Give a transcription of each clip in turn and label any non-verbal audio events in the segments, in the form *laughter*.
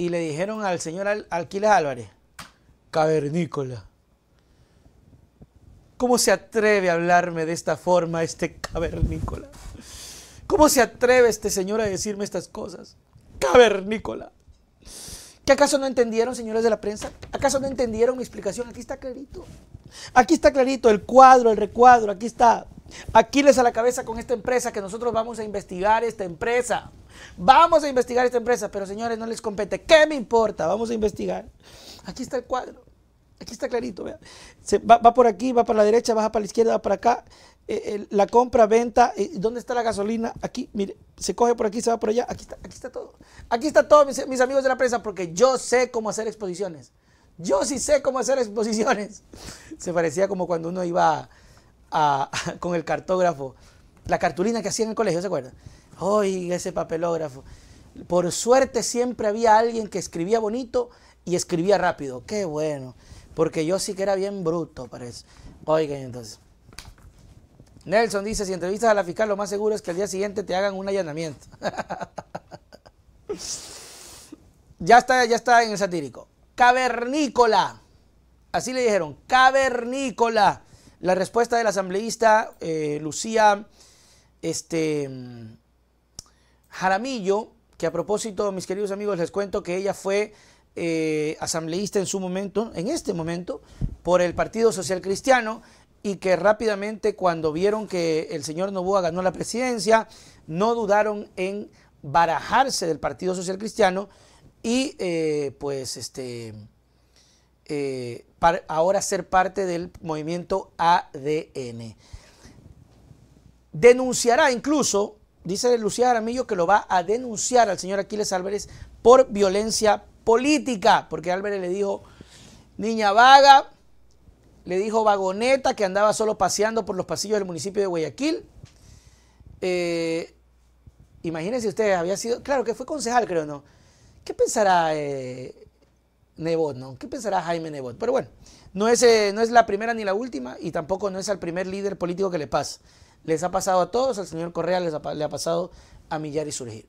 y le dijeron al señor al Alquiles Álvarez, cavernícola. ¿Cómo se atreve a hablarme de esta forma este cavernícola? ¿Cómo se atreve este señor a decirme estas cosas? Cavernícola. ¿Que acaso no entendieron, señores de la prensa? ¿Acaso no entendieron mi explicación? Aquí está clarito. Aquí está clarito el cuadro, el recuadro, aquí está. Aquiles a la cabeza con esta empresa que nosotros vamos a investigar esta empresa. Vamos a investigar esta empresa, pero señores, no les compete. ¿Qué me importa? Vamos a investigar. Aquí está el cuadro. Aquí está clarito. va, por aquí, va para la derecha, baja para la izquierda, va para acá. Eh, la compra, venta, eh, ¿dónde está la gasolina? Aquí, mire, se coge por aquí, se va por allá. Aquí está, aquí está todo. Aquí está todo, mis, amigos de la prensa, porque yo sé cómo hacer exposiciones. Yo sí sé cómo hacer exposiciones. *laughs* Se parecía como cuando uno iba *laughs* con el cartógrafo. La cartulina que hacía en el colegio, ¿se acuerdan? ¡Ay, ese papelógrafo. Por suerte siempre había alguien que escribía bonito y escribía rápido. Qué bueno. Porque yo sí que era bien bruto para eso. Oigan, entonces. Nelson dice, si entrevistas a la fiscal, lo más seguro es que al día siguiente te hagan un allanamiento. *laughs* ya, está, ya está en el satírico. Cavernícola. Así le dijeron, cavernícola. La respuesta del asambleísta eh, Lucía este, Jaramillo, que a propósito, mis queridos amigos, les cuento que ella fue eh, asambleísta en su momento, en este momento, por el Partido Social Cristiano y que rápidamente cuando vieron que el señor Novoa ganó la presidencia, no dudaron en barajarse del Partido Social Cristiano y eh, pues este eh, ahora ser parte del movimiento ADN. Denunciará incluso dice Lucía Aramillo que lo va a denunciar al señor Aquiles Álvarez por violencia política, porque Álvarez le dijo niña vaga, le dijo vagoneta que andaba solo paseando por los pasillos del municipio de Guayaquil. Eh, imagínense ustedes, había sido, claro que fue concejal, creo, ¿no? ¿Qué pensará eh, Nebot, ¿no? ¿Qué pensará Jaime Nebot? Pero bueno, no es, eh, no es la primera ni la última y tampoco no es el primer líder político que le pasa. Les ha pasado a todos, al señor Correa les ha, le ha pasado a Millar y Surgir.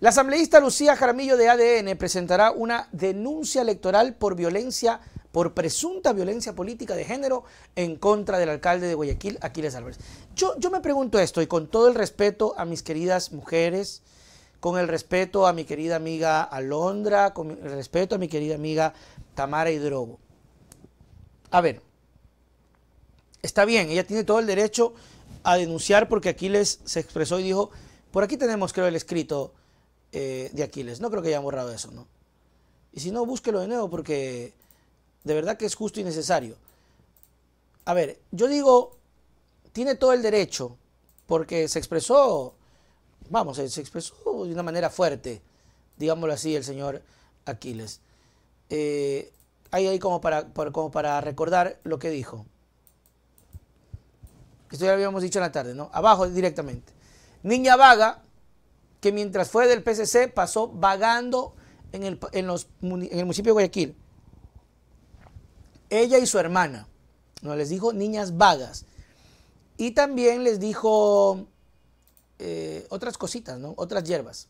La asambleísta Lucía Jaramillo de ADN presentará una denuncia electoral por violencia, por presunta violencia política de género en contra del alcalde de Guayaquil, Aquiles Álvarez. Yo, yo me pregunto esto, y con todo el respeto a mis queridas mujeres, con el respeto a mi querida amiga Alondra, con el respeto a mi querida amiga Tamara Hidrobo. A ver, está bien, ella tiene todo el derecho a denunciar porque Aquiles se expresó y dijo, por aquí tenemos creo el escrito eh, de Aquiles, no creo que hayan borrado eso, ¿no? Y si no, búsquelo de nuevo porque de verdad que es justo y necesario. A ver, yo digo, tiene todo el derecho porque se expresó, vamos, se expresó de una manera fuerte, digámoslo así, el señor Aquiles. Eh, hay ahí como para, como para recordar lo que dijo. Esto ya lo habíamos dicho en la tarde, ¿no? Abajo directamente. Niña vaga, que mientras fue del PCC pasó vagando en el, en el municipio de Guayaquil. Ella y su hermana. No les dijo niñas vagas. Y también les dijo eh, otras cositas, ¿no? Otras hierbas.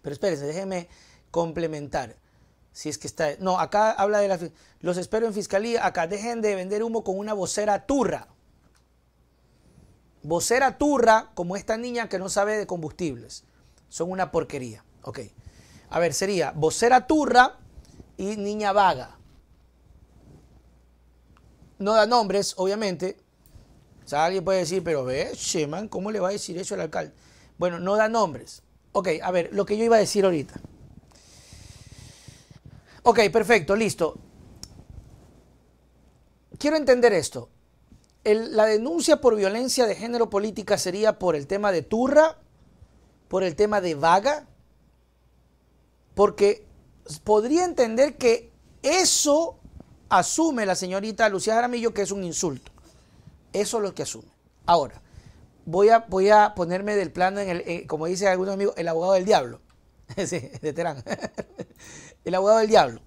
Pero espérense, déjenme complementar. Si es que está. No, acá habla de la. Los espero en fiscalía. Acá dejen de vender humo con una vocera turra vocera turra como esta niña que no sabe de combustibles. Son una porquería. Ok. A ver, sería vocera turra y niña vaga. No da nombres, obviamente. O sea, alguien puede decir, pero ve, Sheman, ¿cómo le va a decir eso al alcalde? Bueno, no da nombres. Ok, a ver, lo que yo iba a decir ahorita. Ok, perfecto, listo. Quiero entender esto la denuncia por violencia de género política sería por el tema de Turra, por el tema de Vaga, porque podría entender que eso asume la señorita Lucía Aramillo que es un insulto. Eso es lo que asume. Ahora, voy a, voy a ponerme del plano, en el, eh, como dicen algunos amigos, el abogado del diablo. *laughs* sí, de Terán. *laughs* el abogado del diablo.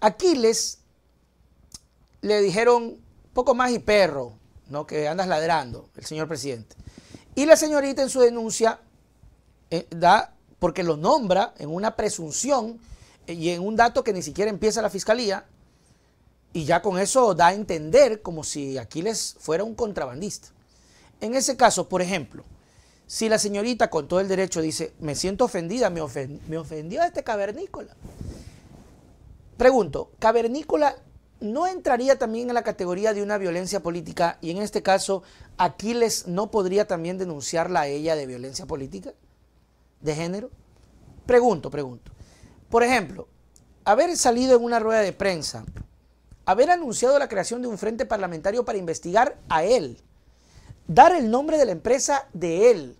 Aquiles le dijeron poco más y perro, ¿no? que andas ladrando, el señor presidente. Y la señorita en su denuncia eh, da, porque lo nombra en una presunción eh, y en un dato que ni siquiera empieza la fiscalía, y ya con eso da a entender como si Aquiles fuera un contrabandista. En ese caso, por ejemplo, si la señorita con todo el derecho dice, me siento ofendida, me, me ofendió a este cavernícola. Pregunto, ¿cavernícola no entraría también en la categoría de una violencia política y en este caso Aquiles no podría también denunciarla a ella de violencia política de género? Pregunto, pregunto. Por ejemplo, haber salido en una rueda de prensa, haber anunciado la creación de un frente parlamentario para investigar a él, dar el nombre de la empresa de él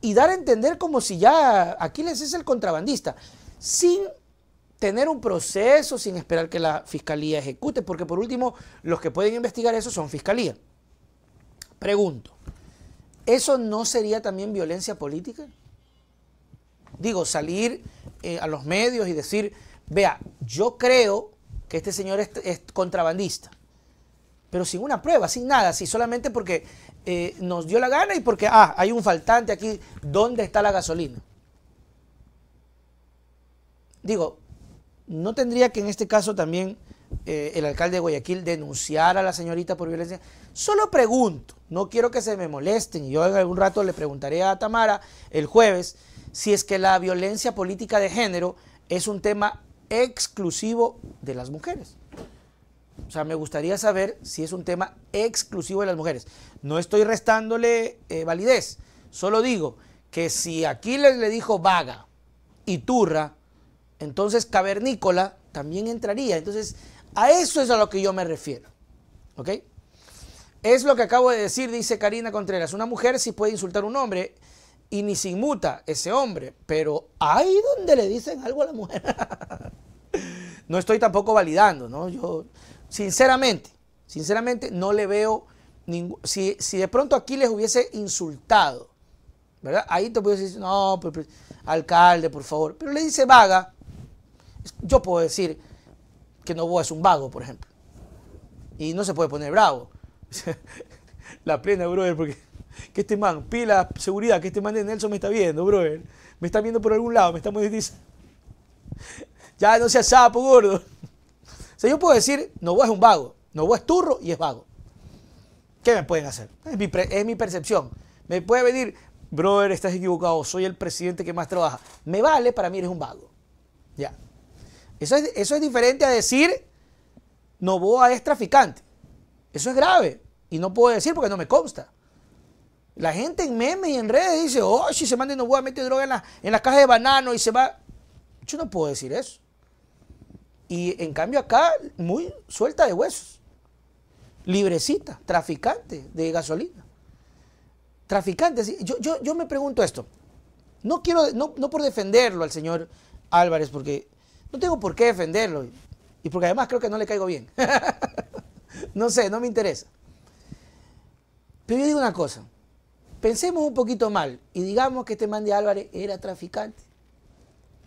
y dar a entender como si ya Aquiles es el contrabandista, sin tener un proceso sin esperar que la fiscalía ejecute, porque por último los que pueden investigar eso son fiscalía. Pregunto, ¿eso no sería también violencia política? Digo, salir eh, a los medios y decir, vea, yo creo que este señor es, contrabandista, pero sin una prueba, sin nada, si solamente porque eh, nos dio la gana y porque, ah, hay un faltante aquí, ¿dónde está la gasolina? Digo, ¿no tendría que en este caso también eh, el alcalde de Guayaquil denunciar a la señorita por violencia? Solo pregunto, no quiero que se me molesten. Yo en algún rato le preguntaré a Tamara el jueves si es que la violencia política de género es un tema exclusivo de las mujeres. O sea, me gustaría saber si es un tema exclusivo de las mujeres. No estoy restándole eh, validez, solo digo que si Aquiles le dijo vaga y turra, entonces, cavernícola también entraría. Entonces, a eso es a lo que yo me refiero. ¿Ok? Es lo que acabo de decir, dice Karina Contreras. Una mujer sí puede insultar a un hombre y ni se inmuta ese hombre, pero ahí donde le dicen algo a la mujer. *laughs* no estoy tampoco validando, ¿no? Yo, sinceramente, sinceramente no le veo ningún... Si, de pronto aquí les hubiese insultado, ¿verdad? Ahí te pudiese decir, no, pues, pues, alcalde, por favor. Pero le dice vaga, yo puedo decir que Novoa es un vago, por ejemplo. Y no se puede poner bravo. *laughs* La plena, brother, porque que este man, pila seguridad, que este man de Nelson me está viendo, brother. Me está viendo por algún lado, me está monetizando. *laughs* Ya no seas sapo, gordo. *laughs* O sea, yo puedo decir, Novo es un vago. Novo es turro y es vago. ¿Qué me pueden hacer? Es mi, es mi percepción. Me puede venir, brother, estás equivocado, soy el presidente que más trabaja. Me vale, para mí eres un vago. Ya. Eso es, diferente a decir Novoa es traficante. Eso es grave y no puedo decir porque no me consta. La gente en memes y en redes dice, oh, si se manda Novoa, mete droga en, la, en las cajas de banano y se va. Yo no puedo decir eso. Y en cambio acá, muy suelta de huesos. Librecita, traficante de gasolina. Traficante. Yo, yo, yo me pregunto esto. No quiero, no por defenderlo al señor Álvarez, porque no tengo por qué defenderlo. Y porque además creo que no le caigo bien. *laughs* no sé, no me interesa. Pero yo digo una cosa. Pensemos un poquito mal y digamos que este man de Álvarez era traficante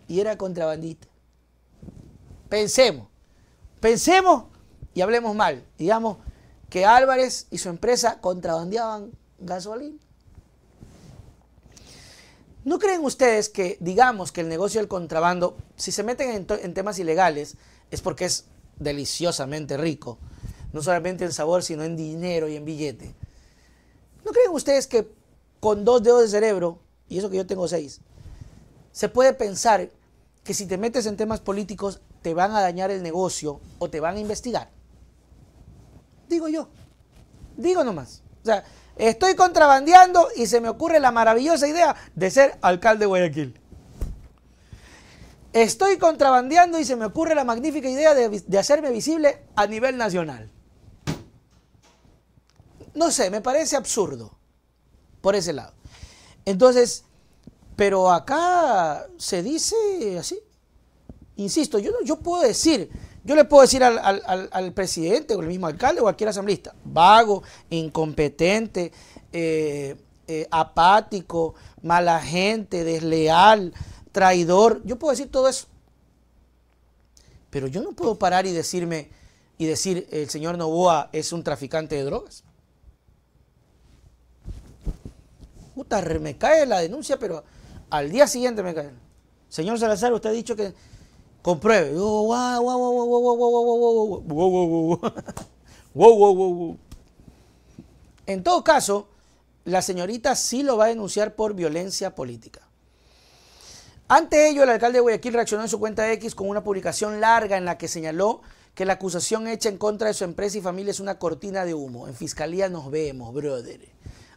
y era contrabandista. Pensemos. Pensemos y hablemos mal. Digamos que Álvarez y su empresa contrabandeaban gasolina. ¿No creen ustedes que, digamos, que el negocio del contrabando, si se meten en, temas ilegales, es porque es deliciosamente rico? No solamente en sabor, sino en dinero y en billete. ¿No creen ustedes que con dos dedos de cerebro, y eso que yo tengo seis, se puede pensar que si te metes en temas políticos te van a dañar el negocio o te van a investigar? Digo yo. Digo nomás. O sea, estoy contrabandeando y se me ocurre la maravillosa idea de ser alcalde de Guayaquil. Estoy contrabandeando y se me ocurre la magnífica idea de, hacerme visible a nivel nacional. No sé, me parece absurdo por ese lado. Entonces, pero acá se dice así. Insisto, yo, yo puedo decir, yo le puedo decir al, presidente o al mismo alcalde o cualquier asambleísta, vago, incompetente, eh, eh, apático, mala gente, desleal, traidor. Yo puedo decir todo eso. Pero yo no puedo parar y decirme y decir el señor Novoa es un traficante de drogas. Puta, me cae la denuncia, pero al día siguiente me cae. Señor Salazar, usted ha dicho que compruebe. En todo caso, la señorita sí lo va a denunciar por violencia política. Ante ello, el alcalde de Guayaquil reaccionó en su cuenta X con una publicación larga en la que señaló que la acusación hecha en contra de su empresa y familia es una cortina de humo. En fiscalía nos vemos, brother.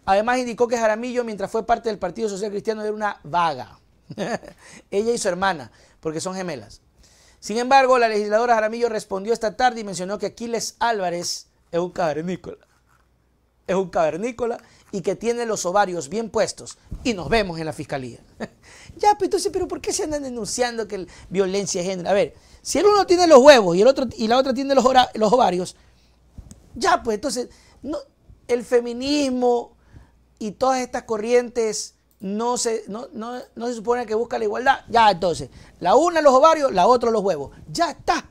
Además, indicó que Jaramillo, mientras fue parte del Partido Social Cristiano, era una vaga. Ella y su hermana, porque son gemelas. Sin embargo, la legisladora Jaramillo respondió esta tarde y mencionó que Aquiles Álvarez es un cavernícola. Es un cavernícola y que tiene los ovarios bien puestos. Y nos vemos en la fiscalía. *laughs* ya, pues entonces, ¿pero por qué se andan denunciando que violencia de género? A ver, si el uno tiene los huevos y, el otro, y la otra tiene los, ovarios, ya, pues entonces, no, el feminismo y todas estas corrientes no se, no, se supone que busca la igualdad. Ya, entonces, la una los ovarios, la otra los huevos. Ya está.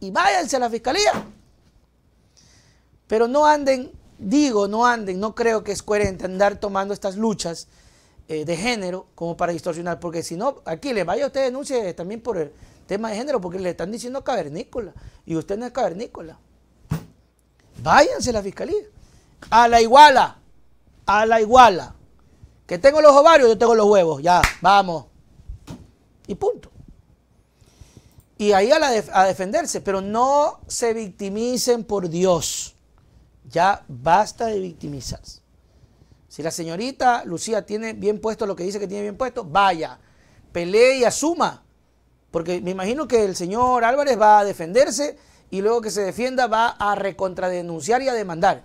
Y váyanse a la fiscalía. Pero no anden, digo, no anden, no creo que es coherente andar tomando estas luchas eh, de género como para distorsionar, porque si no, aquí le vaya usted denunciar también por el tema de género, porque le están diciendo cavernícola y usted no es cavernícola. Váyanse a la fiscalía. A la iguala. A la iguala. Que tengo los ovarios, yo tengo los huevos. Ya, vamos. Y punto. Y ahí a, defenderse. Pero no se victimicen por Dios. Ya basta de victimizarse. Si la señorita Lucía tiene bien puesto lo que dice que tiene bien puesto, vaya, pelee y asuma. Porque me imagino que el señor Álvarez va a defenderse y luego que se defienda va a recontradenunciar y a demandar.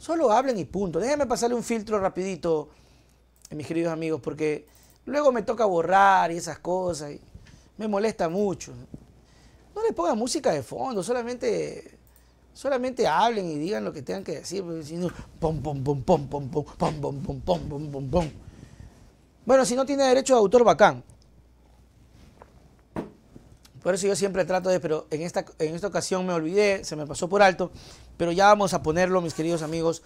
Solo hablen y punto. Déjenme pasarle un filtro rapidito, mis queridos amigos, porque luego me toca borrar y esas cosas. Y me molesta mucho. No les pongan música de fondo, solamente solamente hablen y digan lo que tengan que decir, Bueno, si no tiene derecho de autor, bacán. Por eso yo siempre trato de, pero en esta, en esta ocasión me olvidé, se me pasó por alto, pero ya vamos a ponerlo, mis queridos amigos,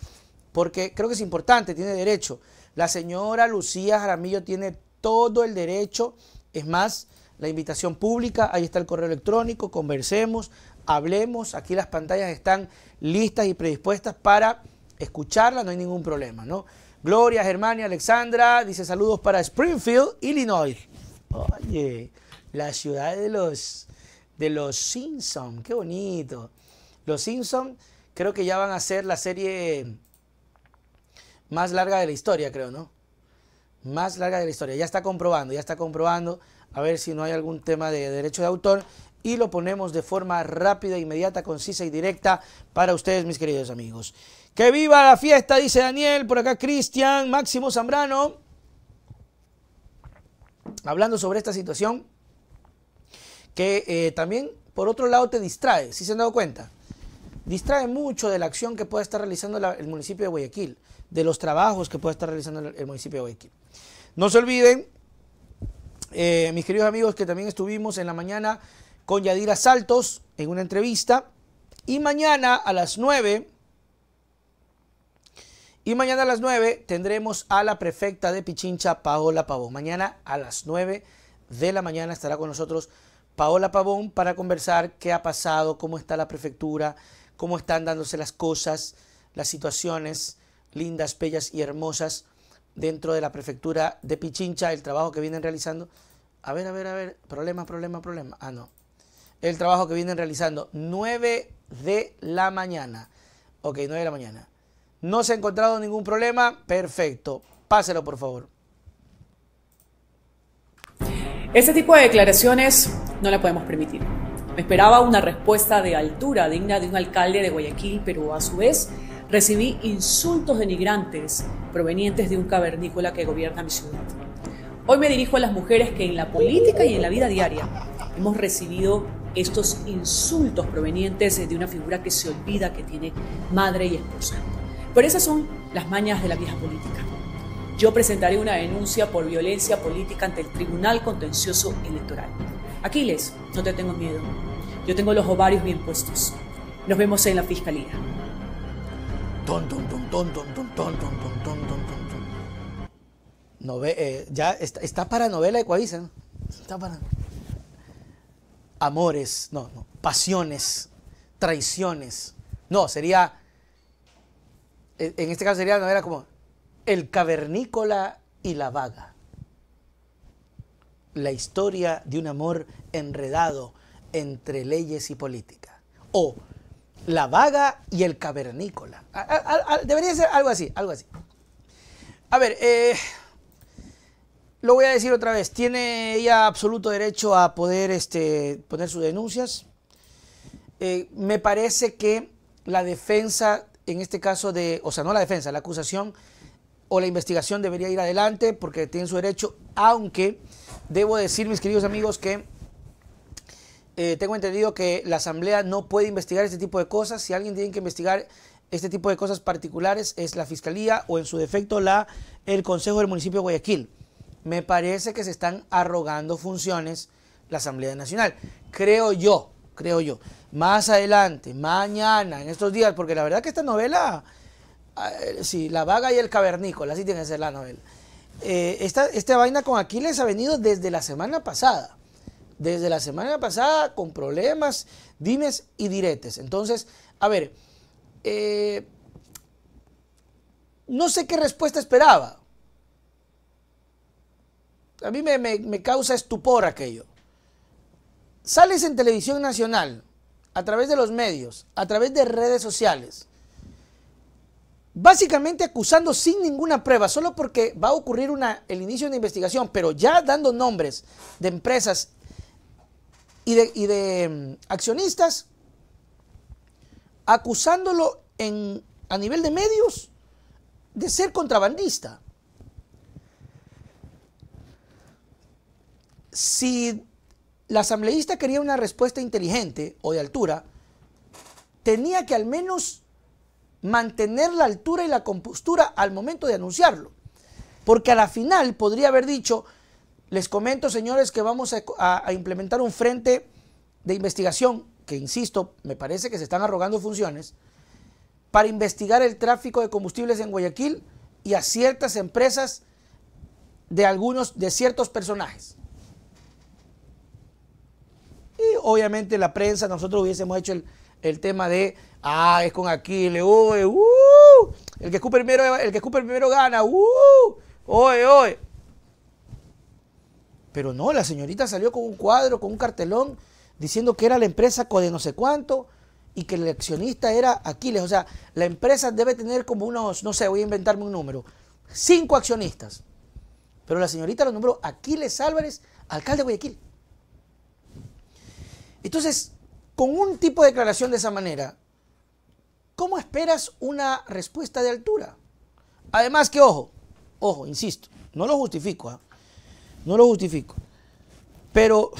porque creo que es importante, tiene derecho. La señora Lucía Jaramillo tiene todo el derecho, es más, la invitación pública, ahí está el correo electrónico, conversemos, hablemos, aquí las pantallas están listas y predispuestas para escucharla, no hay ningún problema, ¿no? Gloria, Germania, Alexandra, dice saludos para Springfield, Illinois. Oye, la ciudad de los, de los Simpson, qué bonito. Los Simpson creo que ya van a ser la serie más larga de la historia, creo, ¿no? Más larga de la historia. Ya está comprobando, ya está comprobando. A ver si no hay algún tema de derecho de autor. Y lo ponemos de forma rápida, inmediata, concisa y directa para ustedes, mis queridos amigos. Que viva la fiesta, dice Daniel. Por acá Cristian, Máximo Zambrano. Hablando sobre esta situación que eh, también, por otro lado, te distrae, si se han dado cuenta distrae mucho de la acción que puede estar realizando el municipio de Guayaquil, de los trabajos que puede estar realizando el, municipio de Guayaquil. No se olviden, eh, mis queridos amigos, que también estuvimos en la mañana con Yadira Saltos en una entrevista. Y mañana a las 9, y mañana a las 9 tendremos a la prefecta de Pichincha, Paola Pavón. Mañana a las 9 de la mañana estará con nosotros Paola Pavón para conversar qué ha pasado, cómo está la prefectura, cómo están dándose las cosas, las situaciones lindas, bellas y hermosas dentro de la prefectura de Pichincha, el trabajo que vienen realizando. A ver, a ver, a ver, problema, problema, problema. Ah, no. El trabajo que vienen realizando, 9 de la mañana. Ok, 9 de la mañana. No se ha encontrado ningún problema. Perfecto. Páselo, por favor. Este tipo de declaraciones no la podemos permitir. Me esperaba una respuesta de altura digna de un alcalde de Guayaquil, pero a su vez recibí insultos denigrantes provenientes de un cavernícola que gobierna mi ciudad. Hoy me dirijo a las mujeres que en la política y en la vida diaria hemos recibido estos insultos provenientes de una figura que se olvida que tiene madre y esposa. Pero esas son las mañas de la vieja política. Yo presentaré una denuncia por violencia política ante el Tribunal Contencioso Electoral. Aquiles, no te tengo miedo. Yo tengo los ovarios bien puestos. Nos vemos en la fiscalía. ya está, para novela de Coavisa. Está para. Amores, no, no. Pasiones, traiciones. No, sería. En este caso sería novela como El cavernícola y la vaga. La historia de un amor enredado entre leyes y política. O la vaga y el cavernícola. debería ser algo así, algo así. A ver, eh, lo voy a decir otra vez. Tiene ella absoluto derecho a poder este, poner sus denuncias. Eh, me parece que la defensa, en este caso de, o sea, no la defensa, la acusación o la investigación debería ir adelante porque tiene su derecho, aunque debo decir, mis queridos amigos, que eh, tengo entendido que la Asamblea no puede investigar este tipo de cosas. Si alguien tiene que investigar este tipo de cosas particulares es la Fiscalía o en su defecto la, el Consejo del Municipio de Guayaquil. Me parece que se están arrogando funciones la Asamblea Nacional. Creo yo, creo yo. Más adelante, mañana, en estos días, porque la verdad que esta novela, eh, sí, La Vaga y el Cavernícola, así tiene que ser la novela. Eh, esta, esta vaina con Aquiles ha venido desde la semana pasada desde la semana pasada con problemas, dimes y diretes. Entonces, a ver, eh, no sé qué respuesta esperaba. A mí me, causa estupor aquello. Sales en televisión nacional, a través de los medios, a través de redes sociales, básicamente acusando sin ninguna prueba, solo porque va a ocurrir el inicio de una investigación, pero ya dando nombres de empresas y de, mm, accionistas, acusándolo en, a nivel de medios de ser contrabandista. Si la asambleísta quería una respuesta inteligente o de altura, tenía que al menos mantener la altura y la compostura al momento de anunciarlo. Porque a la final podría haber dicho, les comento, señores, que vamos a, implementar un frente de investigación, que insisto, me parece que se están arrogando funciones, para investigar el tráfico de combustibles en Guayaquil y a ciertas empresas de algunos, de ciertos personajes. Y obviamente la prensa, nosotros hubiésemos hecho el, tema de, ah, es con Aquiles, ¡Uy! uh, el que escupe primero, el que escupe primero gana, uh, hoy. Pero no, la señorita salió con un cuadro, con un cartelón, diciendo que era la empresa no sé cuánto y que el accionista era Aquiles. O sea, la empresa debe tener como unos, no sé, voy a inventarme un número, cinco accionistas. Pero la señorita lo nombró Aquiles Álvarez, alcalde de Guayaquil. Entonces, con un tipo de declaración de esa manera, ¿cómo esperas una respuesta de altura? Además que, ojo, ojo, insisto, no lo justifico, ¿ah? No lo justifico. Pero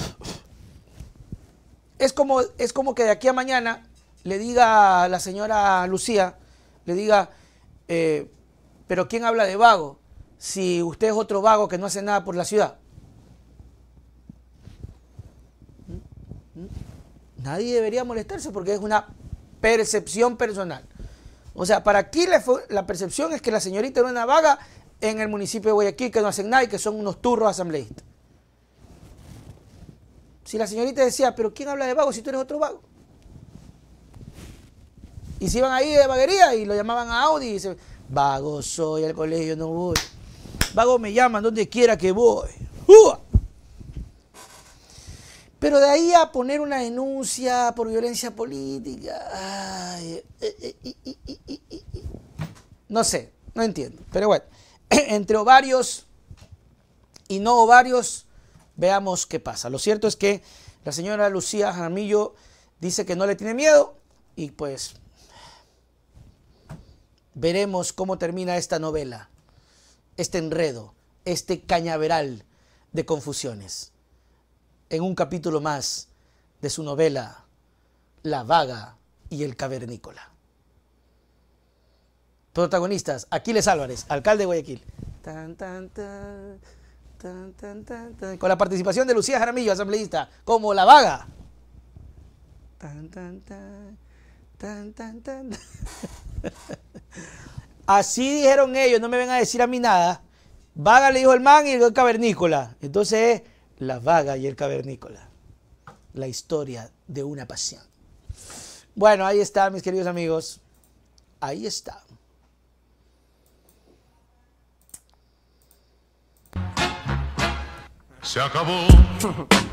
es como, es como que de aquí a mañana le diga a la señora Lucía, le diga, eh, pero ¿quién habla de vago? Si usted es otro vago que no hace nada por la ciudad. Nadie debería molestarse porque es una percepción personal. O sea, para aquí la, percepción es que la señorita es una vaga en el municipio de Guayaquil que no hacen nada y que son unos turros asambleístas. Si la señorita decía, pero ¿quién habla de vago si tú eres otro vago? Y se iban ahí de vaguería y lo llamaban a Audi y dice, vago soy, al colegio no voy. Vago me llaman donde quiera que voy. Pero de ahí a poner una denuncia por violencia política, ay, eh, eh, no sé, no entiendo, pero bueno. *clears throat* entre ovarios y no ovarios, veamos qué pasa. Lo cierto es que la señora Lucía Jaramillo dice que no le tiene miedo y pues veremos cómo termina esta novela, este enredo, este cañaveral de confusiones en un capítulo más de su novela La vaga y el cavernícola. Protagonistas, Aquiles Álvarez, alcalde de Guayaquil. Con la participación de Lucía Jaramillo, asambleísta, como la vaga. *laughs* Así dijeron ellos, no me vengan a decir a mí nada. Vaga le dijo el man y el cavernícola. Entonces la vaga y el cavernícola. La historia de una pasión. Bueno, ahí está, mis queridos amigos. Ahí está. Se acabó. *laughs*